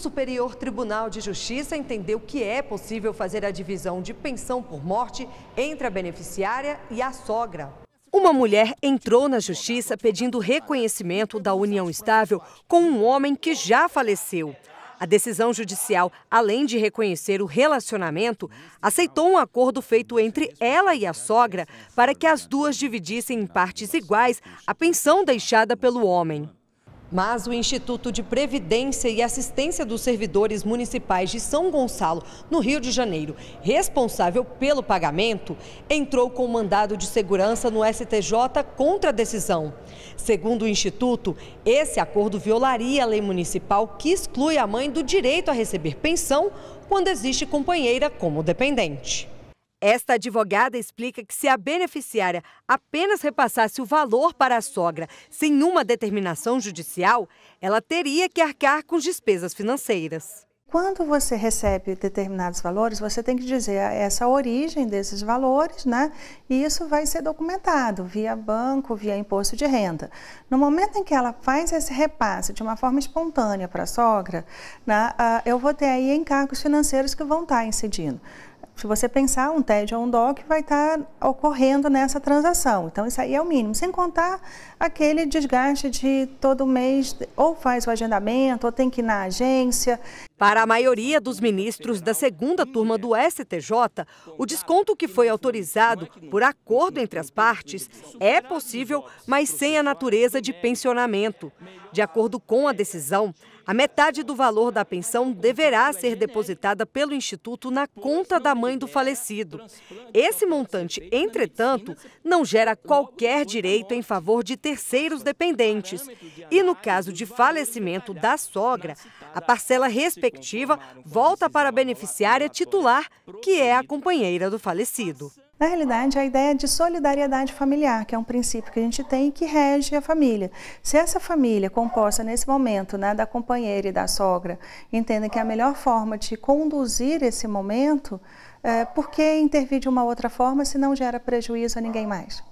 Superior Tribunal de Justiça entendeu que é possível fazer a divisão de pensão por morte entre a beneficiária e a sogra. Uma mulher entrou na justiça pedindo reconhecimento da união estável com um homem que já faleceu. A decisão judicial, além de reconhecer o relacionamento, aceitou um acordo feito entre ela e a sogra para que as duas dividissem em partes iguais a pensão deixada pelo homem. Mas o Instituto de Previdência e Assistência dos Servidores Municipais de São Gonçalo, no Rio de Janeiro, responsável pelo pagamento, entrou com mandado de segurança no STJ contra a decisão. Segundo o Instituto, esse acordo violaria a lei municipal que exclui a mãe do direito a receber pensão quando existe companheira como dependente. Esta advogada explica que se a beneficiária apenas repassasse o valor para a sogra sem uma determinação judicial, ela teria que arcar com despesas financeiras. Quando você recebe determinados valores, você tem que dizer essa origem desses valores, né? E isso vai ser documentado via banco, via imposto de renda. No momento em que ela faz esse repasse de uma forma espontânea para a sogra, né, ah, eu vou ter aí encargos financeiros que vão estar incidindo se você pensar, um TED ou um DOC vai estar tá ocorrendo nessa transação. Então, isso aí é o mínimo, sem contar aquele desgaste de todo mês, ou faz o agendamento, ou tem que ir na agência, para a maioria dos ministros da segunda turma do STJ, o desconto que foi autorizado por acordo entre as partes é possível, mas sem a natureza de pensionamento. De acordo com a decisão, a metade do valor da pensão deverá ser depositada pelo Instituto na conta da mãe do falecido. Esse montante, entretanto, não gera qualquer direito em favor de terceiros dependentes. E no caso de falecimento da sogra, a parcela respectiva volta para a beneficiária titular, que é a companheira do falecido. Na realidade, a ideia é de solidariedade familiar, que é um princípio que a gente tem e que rege a família. Se essa família, composta nesse momento né, da companheira e da sogra, entendem que é a melhor forma de conduzir esse momento, é, por que intervir de uma outra forma se não gera prejuízo a ninguém mais?